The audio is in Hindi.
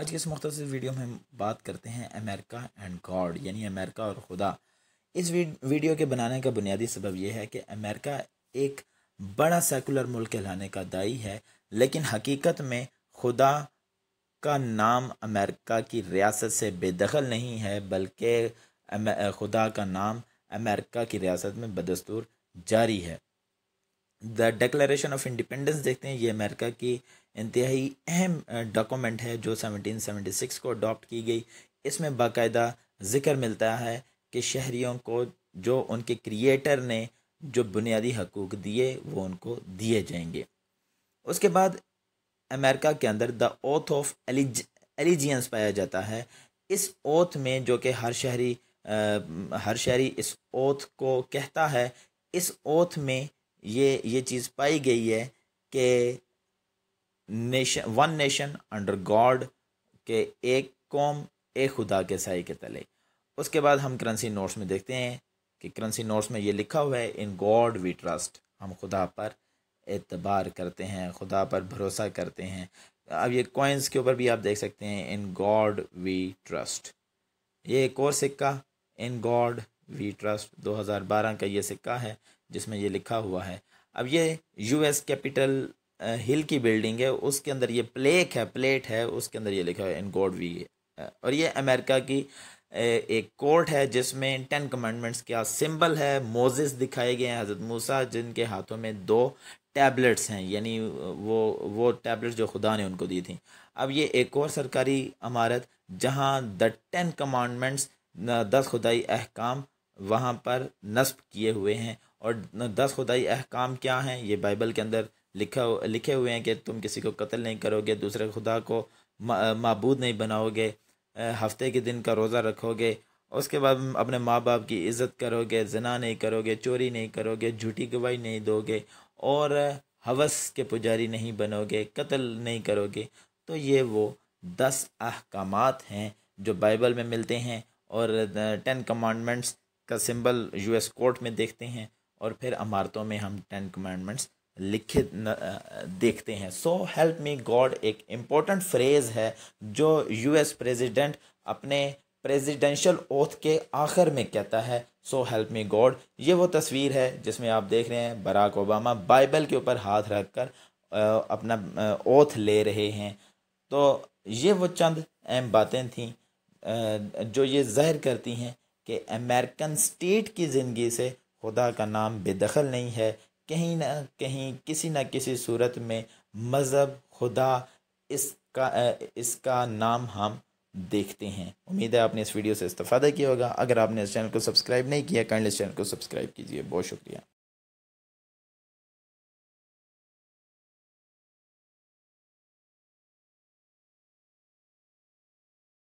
आज के इस मुख्तर वीडियो में हम बात करते हैं अमेरिका एंड गॉड यानी अमेरिका और खुदा इस वीडियो के बनाने का बुनियादी सबब यह है कि अमेरिका एक बड़ा सेकुलर मुल्क कहलाने का दाई है लेकिन हकीकत में खुदा का नाम अमेरिका की रियासत से बेदखल नहीं है बल्कि खुदा का नाम अमेरिका की रियासत में बदस्तूर जारी है द डेक्लेशन ऑफ इंडिपेंडेंस देखते हैं ये अमेरिका की इंतहाई अहम डॉक्यूमेंट है जो 1776 को अडॉप्ट की गई इसमें बाकायदा जिक्र मिलता है कि शहरीों को जो उनके क्रिएटर ने जो बुनियादी हकूक दिए वो उनको दिए जाएंगे उसके बाद अमेरिका के अंदर the oath of alle allegiance पाया जाता है इस ओथ में जो कि हर शहरी आ, हर शहरी इस ओथ को कहता है इस ओथ में ये ये चीज़ पाई गई है कि nation one nation under God के एक कौम एक खुदा के साय के तले उसके बाद हम करेंसी नोट्स में देखते हैं कि करेंसी नोट्स में ये लिखा हुआ है इन गॉड वी ट्रस्ट हम खुदा पर एतबार करते हैं खुदा पर भरोसा करते हैं अब ये कॉइन्स के ऊपर भी आप देख सकते हैं इन गॉड वी ट्रस्ट ये एक और सिक्का इन गॉड वी ट्रस्ट 2012 का ये सिक्का है जिसमें ये लिखा हुआ है अब ये यूएस कैपिटल हिल की बिल्डिंग है उसके अंदर ये प्लेक है प्लेट है उसके अंदर ये लिखा हुआ है इन गॉड वी और ये अमेरिका की एक कोर्ट है जिसमें टेन कमांडमेंट्स का सिंबल है मोजिस दिखाए गए हैं हज़रत मूसा जिनके हाथों में दो टैबलेट्स हैं यानी वो वो टैबलेट्स जो खुदा ने उनको दी थी अब ये एक और सरकारी इमारत जहाँ द टेन कमांडमेंट्स दस खुदाई अहकाम वहाँ पर नस्ब किए हुए हैं और दस खुदाई अहकाम क्या हैं ये बाइबल के अंदर लिखा लिखे हुए हैं कि तुम किसी को कत्ल नहीं करोगे दूसरे खुदा को मबूद नहीं बनाओगे हफ्ते के दिन का रोज़ा रखोगे उसके बाद अपने माँ बाप की इज़्ज़त करोगे जना नहीं करोगे चोरी नहीं करोगे झूठी गवाही नहीं दोगे और हवस के पुजारी नहीं बनोगे कत्ल नहीं करोगे तो ये वो दस अहकाम हैं जो बाइबल में मिलते हैं और टेन कमांडमेंट्स का सिंबल यूएस कोर्ट में देखते हैं और फिर अमारतों में हम टेन कमांडमेंट्स लिखे देखते हैं सो हेल्प मी गॉड एक इम्पोर्टेंट फ्रेज़ है जो यूएस प्रेसिडेंट अपने प्रेसिडेंशियल ओथ के आखिर में कहता है सो हेल्प मी गॉड ये वो तस्वीर है जिसमें आप देख रहे हैं बराक ओबामा बाइबल के ऊपर हाथ रख कर अपना ओथ ले रहे हैं तो ये वो चंद अहम बातें थीं जो ये ज़ाहिर करती हैं कि अमेरिकन स्टेट की ज़िंदगी से खुदा का नाम बेदखल नहीं है कहीं ना कहीं किसी न किसी सूरत में मज़हब खुदा इसका इसका नाम हम देखते हैं उम्मीद है आपने इस वीडियो से इस्ता किया होगा अगर आपने इस चैनल को सब्सक्राइब नहीं किया काइंडली इस चैनल को सब्सक्राइब कीजिए बहुत शुक्रिया